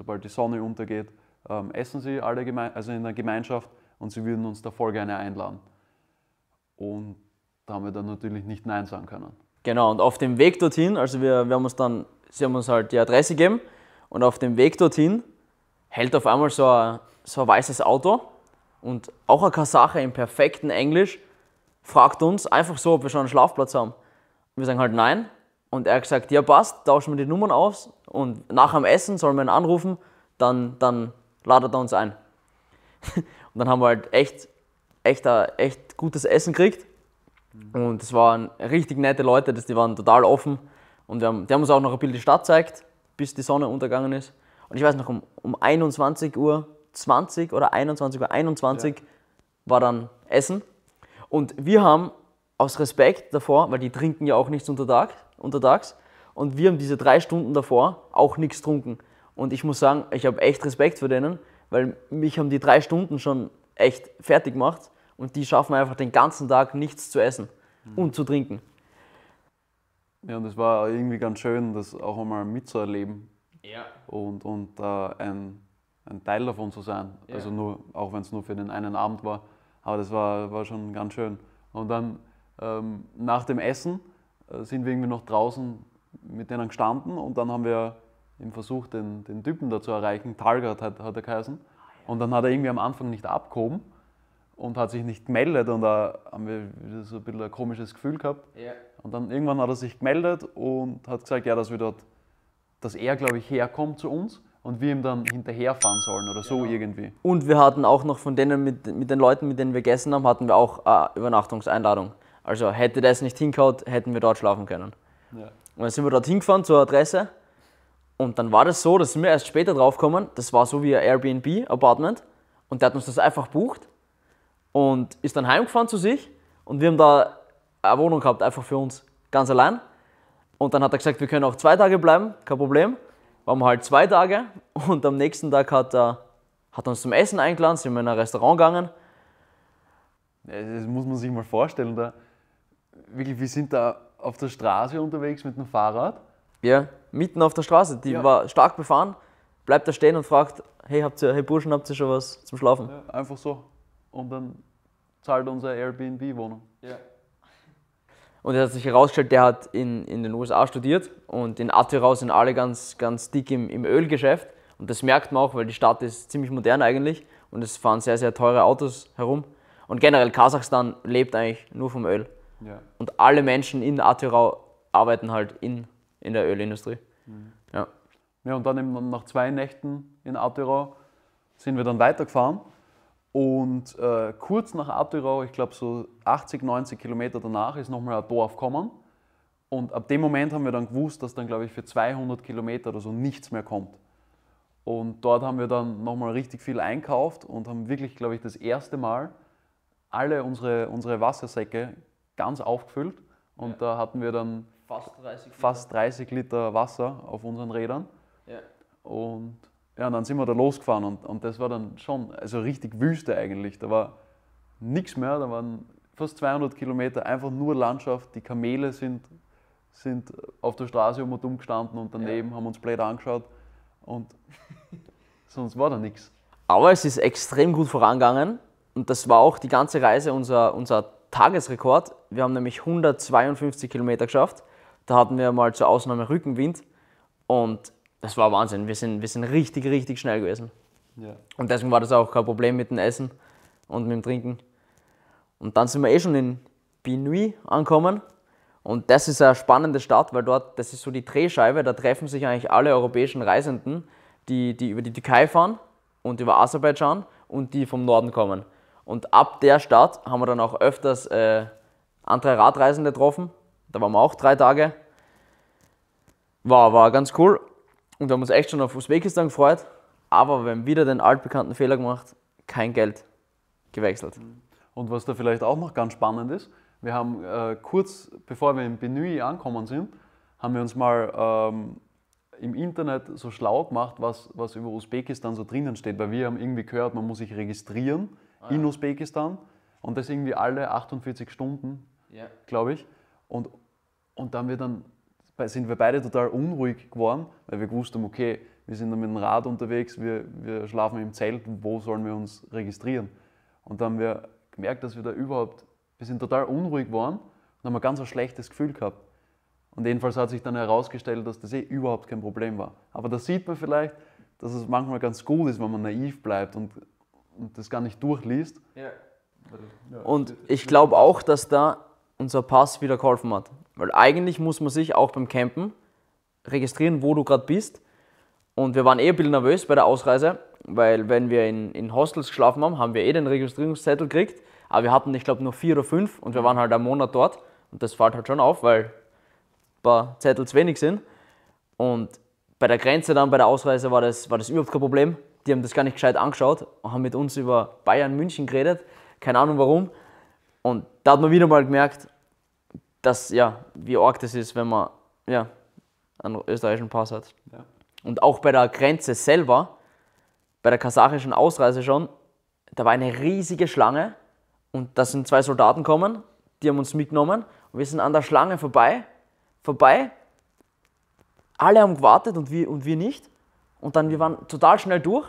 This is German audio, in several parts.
sobald die Sonne untergeht, ähm, essen sie alle also in der Gemeinschaft und sie würden uns da voll gerne einladen. Und da haben wir dann natürlich nicht Nein sagen können. Genau, und auf dem Weg dorthin, also wir, wir haben uns dann, sie haben uns halt die Adresse gegeben und auf dem Weg dorthin hält auf einmal so ein, so ein weißes Auto und auch ein Kasache im perfekten Englisch fragt uns einfach so, ob wir schon einen Schlafplatz haben. Wir sagen halt nein und er hat gesagt, ja passt, tauschen wir die Nummern aus und nach dem Essen soll man ihn anrufen, dann, dann ladet er uns ein. und dann haben wir halt echt, echt, äh, echt gutes Essen gekriegt. Und es waren richtig nette Leute, die waren total offen. Und wir haben, die haben uns auch noch ein bisschen die Stadt gezeigt, bis die Sonne untergegangen ist. Und ich weiß noch, um, um 21 Uhr 20 oder 21 Uhr 21 ja. war dann Essen. Und wir haben aus Respekt davor, weil die trinken ja auch nichts untertags, untertags und wir haben diese drei Stunden davor auch nichts getrunken. Und ich muss sagen, ich habe echt Respekt vor denen, weil mich haben die drei Stunden schon echt fertig gemacht. Und die schaffen einfach den ganzen Tag nichts zu essen mhm. und zu trinken. Ja, und es war irgendwie ganz schön, das auch einmal mitzuerleben. Ja. Und, und äh, ein, ein Teil davon zu sein. Ja. Also nur, auch wenn es nur für den einen Abend war. Aber das war, war schon ganz schön. Und dann ähm, nach dem Essen äh, sind wir irgendwie noch draußen mit denen gestanden und dann haben wir im Versuch, den, den Typen da zu erreichen, Talgard hat, hat er geheißen. Und dann hat er irgendwie am Anfang nicht abgehoben und hat sich nicht gemeldet und da haben wir so ein bisschen ein komisches Gefühl gehabt. Ja. Und dann irgendwann hat er sich gemeldet und hat gesagt, ja, dass wir dort, dass er, glaube ich, herkommt zu uns und wir ihm dann hinterherfahren sollen oder so ja. Genau. irgendwie. Und wir hatten auch noch von denen, mit, mit den Leuten, mit denen wir gegessen haben, hatten wir auch eine äh, Übernachtungseinladung. Also hätte das nicht hinkaut, hätten wir dort schlafen können. Ja. Und dann sind wir dorthin gefahren zur Adresse. Und dann war das so, dass wir erst später draufkommen, das war so wie ein Airbnb-Apartment. Und der hat uns das einfach bucht und ist dann heimgefahren zu sich. Und wir haben da eine Wohnung gehabt, einfach für uns, ganz allein. Und dann hat er gesagt, wir können auch zwei Tage bleiben, kein Problem. Waren wir halt zwei Tage und am nächsten Tag hat er, hat uns zum Essen eingeladen, sind wir in ein Restaurant gegangen. Das muss man sich mal vorstellen, da wirklich, wir sind da auf der Straße unterwegs mit dem Fahrrad. Ja, mitten auf der Straße, die ja. war stark befahren, bleibt da stehen und fragt, hey, habt ihr, hey Burschen, habt ihr schon was zum Schlafen? Ja, einfach so. Und dann zahlt unsere Airbnb-Wohnung. Ja. Und er hat sich herausgestellt, der hat in, in den USA studiert und in Atirau sind alle ganz, ganz dick im, im Ölgeschäft. Und das merkt man auch, weil die Stadt ist ziemlich modern eigentlich und es fahren sehr, sehr teure Autos herum. Und generell Kasachstan lebt eigentlich nur vom Öl. Ja. Und alle Menschen in Atirau arbeiten halt in, in der Ölindustrie. Mhm. Ja. ja, und dann eben nach zwei Nächten in Atirau sind wir dann weitergefahren. Und äh, kurz nach Atirau, ich glaube so 80, 90 Kilometer danach, ist nochmal ein Dorf gekommen. Und ab dem Moment haben wir dann gewusst, dass dann, glaube ich, für 200 Kilometer oder so nichts mehr kommt. Und dort haben wir dann nochmal richtig viel einkauft und haben wirklich, glaube ich, das erste Mal alle unsere, unsere Wassersäcke ganz aufgefüllt und ja. da hatten wir dann fast 30, Liter. fast 30 Liter Wasser auf unseren Rädern. Ja. Und ja, und dann sind wir da losgefahren und, und das war dann schon, also richtig Wüste eigentlich. Da war nichts mehr, da waren fast 200 Kilometer einfach nur Landschaft. Die Kamele sind, sind auf der Straße um und um gestanden und daneben ja. haben uns blöd angeschaut und sonst war da nichts. Aber es ist extrem gut vorangegangen und das war auch die ganze Reise unser, unser Tagesrekord. Wir haben nämlich 152 Kilometer geschafft. Da hatten wir mal zur Ausnahme Rückenwind und das war Wahnsinn. Wir sind, wir sind richtig, richtig schnell gewesen. Ja. Und deswegen war das auch kein Problem mit dem Essen und mit dem Trinken. Und dann sind wir eh schon in Binui angekommen. Und das ist eine spannende Stadt, weil dort, das ist so die Drehscheibe, da treffen sich eigentlich alle europäischen Reisenden, die, die über die Türkei fahren und über Aserbaidschan und die vom Norden kommen. Und ab der Stadt haben wir dann auch öfters äh, andere Radreisende getroffen. Da waren wir auch drei Tage. War, war ganz cool. Und wir haben uns echt schon auf Usbekistan gefreut. Aber wir haben wieder den altbekannten Fehler gemacht, kein Geld gewechselt. Und was da vielleicht auch noch ganz spannend ist, wir haben äh, kurz bevor wir in Benui angekommen sind, haben wir uns mal ähm, im Internet so schlau gemacht, was, was über Usbekistan so drinnen steht, weil wir haben irgendwie gehört, man muss sich registrieren ah, in ja. Usbekistan und das irgendwie alle 48 Stunden, ja. glaube ich. Und, und dann, wir dann sind wir beide total unruhig geworden, weil wir gewusst haben, okay, wir sind dann mit dem Rad unterwegs, wir, wir schlafen im Zelt, wo sollen wir uns registrieren? Und dann haben wir gemerkt, dass wir da überhaupt, wir sind total unruhig geworden und haben ein ganz ein schlechtes Gefühl gehabt. Und jedenfalls hat sich dann herausgestellt, dass das eh überhaupt kein Problem war. Aber da sieht man vielleicht, dass es manchmal ganz gut ist, wenn man naiv bleibt und und das gar nicht durchliest. Ja. Und ich glaube auch, dass da unser Pass wieder geholfen hat. Weil eigentlich muss man sich auch beim Campen registrieren, wo du gerade bist. Und wir waren eh ein bisschen nervös bei der Ausreise, weil wenn wir in, in Hostels geschlafen haben, haben wir eh den Registrierungszettel gekriegt. Aber wir hatten, ich glaube, nur vier oder fünf und wir waren halt einen Monat dort. Und das fällt halt schon auf, weil ein paar Zettel zu wenig sind. Und bei der Grenze dann, bei der Ausreise, war das, war das überhaupt kein Problem die haben das gar nicht gescheit angeschaut und haben mit uns über Bayern München geredet. Keine Ahnung warum. Und da hat man wieder mal gemerkt, dass, ja, wie arg das ist, wenn man ja, einen österreichischen Pass hat. Ja. Und auch bei der Grenze selber, bei der kasachischen Ausreise schon, da war eine riesige Schlange und da sind zwei Soldaten kommen, die haben uns mitgenommen und wir sind an der Schlange vorbei, vorbei. Alle haben gewartet und wir, und wir nicht. Und dann, wir waren total schnell durch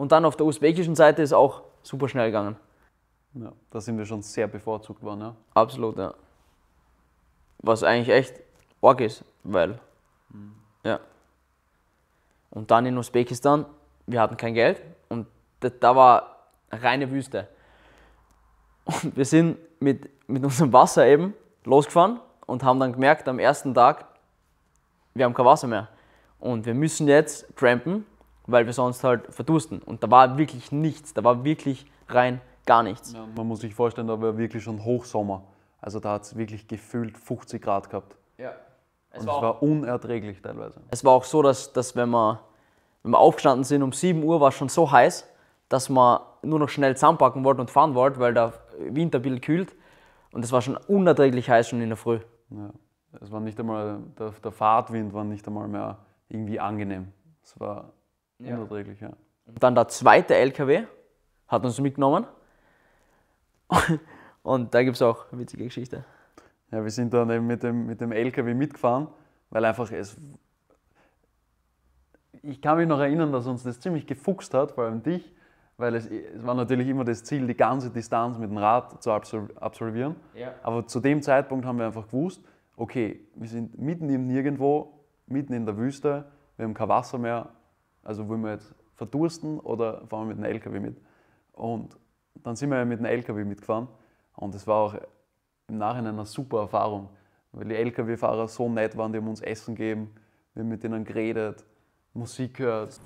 und dann auf der usbekischen Seite ist auch super schnell gegangen. Ja, da sind wir schon sehr bevorzugt worden, ja. Absolut, ja. Was eigentlich echt arg ist, weil. Mhm. Ja. Und dann in Usbekistan, wir hatten kein Geld und da war reine Wüste. Und wir sind mit, mit unserem Wasser eben losgefahren und haben dann gemerkt am ersten Tag, wir haben kein Wasser mehr. Und wir müssen jetzt trampen weil wir sonst halt verdursten. Und da war wirklich nichts, da war wirklich rein gar nichts. Ja, man muss sich vorstellen, da war wirklich schon Hochsommer. Also da hat es wirklich gefühlt 50 Grad gehabt. Ja. Es und war es war unerträglich teilweise. Es war auch so, dass, dass wenn, wir, wenn wir aufgestanden sind, um 7 Uhr war es schon so heiß, dass man nur noch schnell zusammenpacken wollte und fahren wollte, weil der Winter ein bisschen kühlt. Und es war schon unerträglich heiß schon in der Früh. Ja. Es war nicht einmal, der, der Fahrtwind war nicht einmal mehr irgendwie angenehm. Es war ja. Unerträglich, ja. Dann der zweite LKW hat uns mitgenommen. Und da gibt es auch eine witzige Geschichte. Ja, wir sind dann eben mit dem, mit dem LKW mitgefahren, weil einfach es. Ich kann mich noch erinnern, dass uns das ziemlich gefuchst hat, vor allem dich, weil es, es war natürlich immer das Ziel, die ganze Distanz mit dem Rad zu absolvieren. Ja. Aber zu dem Zeitpunkt haben wir einfach gewusst, okay, wir sind mitten im Nirgendwo, mitten in der Wüste, wir haben kein Wasser mehr, also wollen wir jetzt verdursten oder fahren wir mit einem LKW mit? Und dann sind wir mit einem LKW mitgefahren und das war auch im Nachhinein eine super Erfahrung, weil die LKW-Fahrer so nett waren, die haben uns Essen gegeben, wir haben mit denen geredet, Musik gehört.